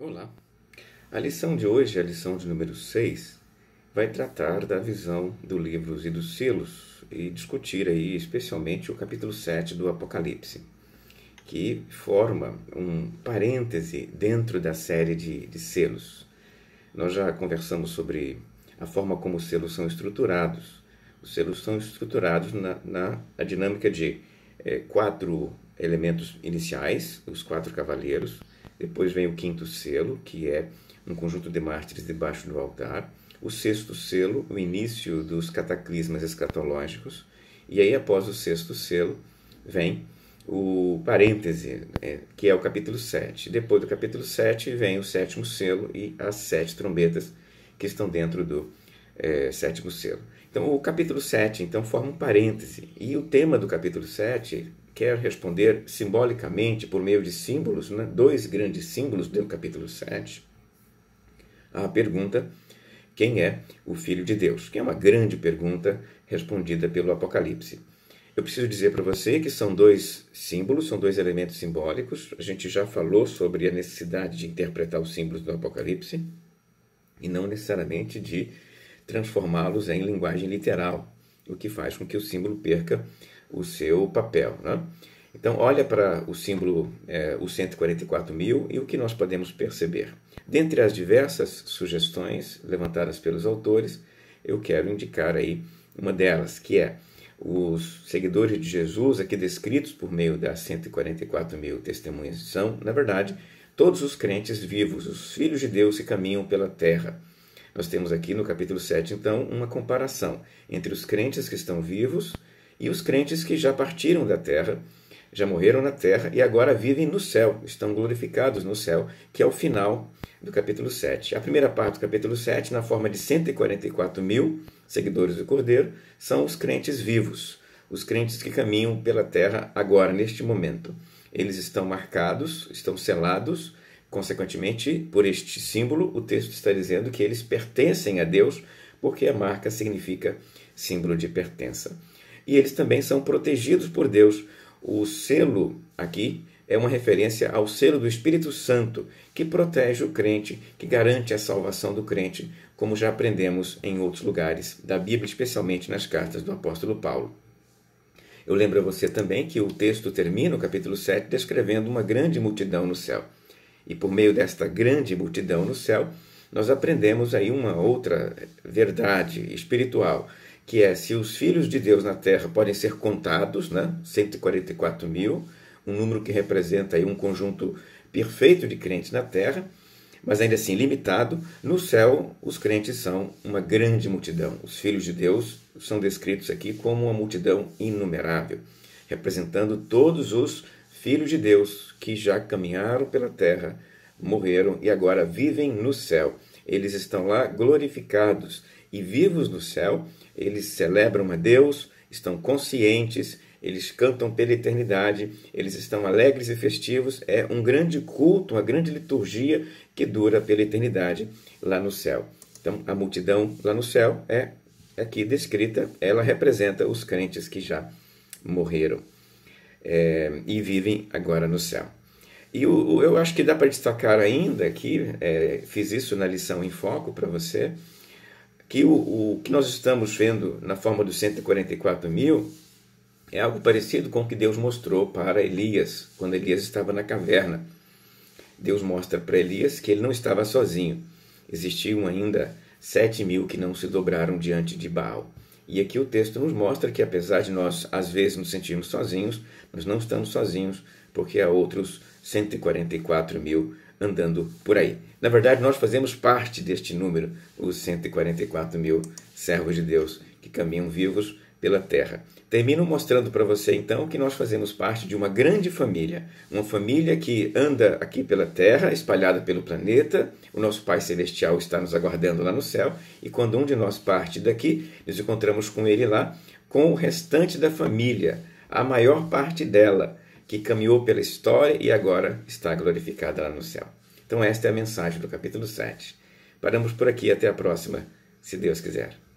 Olá! A lição de hoje, a lição de número 6, vai tratar da visão do livro e dos selos e discutir aí especialmente o capítulo 7 do Apocalipse, que forma um parêntese dentro da série de, de selos. Nós já conversamos sobre a forma como os selos são estruturados. Os selos são estruturados na, na, dinâmica de é, quatro elementos iniciais, os quatro cavaleiros, depois vem o quinto selo, que é um conjunto de mártires debaixo do altar. O sexto selo, o início dos cataclismas escatológicos. E aí, após o sexto selo, vem o parêntese, é, que é o capítulo 7. Depois do capítulo 7 vem o sétimo selo e as sete trombetas que estão dentro do é, sétimo selo. Então, o capítulo 7 então, forma um parêntese. E o tema do capítulo 7 quer responder simbolicamente, por meio de símbolos, né, dois grandes símbolos do capítulo 7, a pergunta: quem é o Filho de Deus? Que é uma grande pergunta respondida pelo Apocalipse. Eu preciso dizer para você que são dois símbolos, são dois elementos simbólicos. A gente já falou sobre a necessidade de interpretar os símbolos do Apocalipse e não necessariamente de transformá-los em linguagem literal, o que faz com que o símbolo perca o seu papel. Né? Então, olha para o símbolo, é, o 144 mil, e o que nós podemos perceber. Dentre as diversas sugestões levantadas pelos autores, eu quero indicar aí uma delas, que é os seguidores de Jesus, aqui descritos por meio das 144 mil testemunhas, são, na verdade, todos os crentes vivos, os filhos de Deus que caminham pela terra. Nós temos aqui no capítulo 7, então, uma comparação entre os crentes que estão vivos e os crentes que já partiram da terra, já morreram na terra e agora vivem no céu, estão glorificados no céu, que é o final do capítulo 7. A primeira parte do capítulo 7, na forma de 144 mil seguidores do Cordeiro, são os crentes vivos, os crentes que caminham pela terra agora, neste momento. Eles estão marcados, estão selados Consequentemente, por este símbolo, o texto está dizendo que eles pertencem a Deus, porque a marca significa símbolo de pertença. E eles também são protegidos por Deus. O selo aqui é uma referência ao selo do Espírito Santo, que protege o crente, que garante a salvação do crente, como já aprendemos em outros lugares da Bíblia, especialmente nas cartas do apóstolo Paulo. Eu lembro a você também que o texto termina, o capítulo 7, descrevendo uma grande multidão no céu e por meio desta grande multidão no céu, nós aprendemos aí uma outra verdade espiritual, que é se os filhos de Deus na terra podem ser contados, né? 144 mil, um número que representa aí um conjunto perfeito de crentes na terra, mas ainda assim limitado, no céu os crentes são uma grande multidão. Os filhos de Deus são descritos aqui como uma multidão inumerável, representando todos os filhos de Deus que já caminharam pela terra, morreram e agora vivem no céu. Eles estão lá glorificados e vivos no céu, eles celebram a Deus, estão conscientes, eles cantam pela eternidade, eles estão alegres e festivos. É um grande culto, uma grande liturgia que dura pela eternidade lá no céu. Então, a multidão lá no céu é, é aqui descrita, ela representa os crentes que já morreram é, e vivem agora no céu. E eu, eu acho que dá para destacar ainda aqui, é, fiz isso na lição em foco para você, que o, o, que nós estamos vendo na forma dos 144 mil é algo parecido com o que Deus mostrou para Elias, quando Elias estava na caverna. Deus mostra para Elias que ele não estava sozinho. Existiam ainda sete mil que não se dobraram diante de Baal. E aqui o texto nos mostra que, apesar de nós às vezes nos sentirmos sozinhos, nós não estamos sozinhos, porque há outros 144 mil andando por aí. Na verdade, nós fazemos parte deste número, os 144 mil servos de Deus que caminham vivos pela terra. Termino mostrando para você então que nós fazemos parte de uma grande família, uma família que anda aqui pela terra, espalhada pelo planeta. O nosso Pai Celestial está nos aguardando lá no céu, e quando um de nós parte daqui, nos encontramos com ele lá, com o restante da família, a maior parte dela, que caminhou pela história e agora está glorificada lá no céu. Então, esta é a mensagem do capítulo 7. Paramos por aqui, até a próxima, se Deus quiser.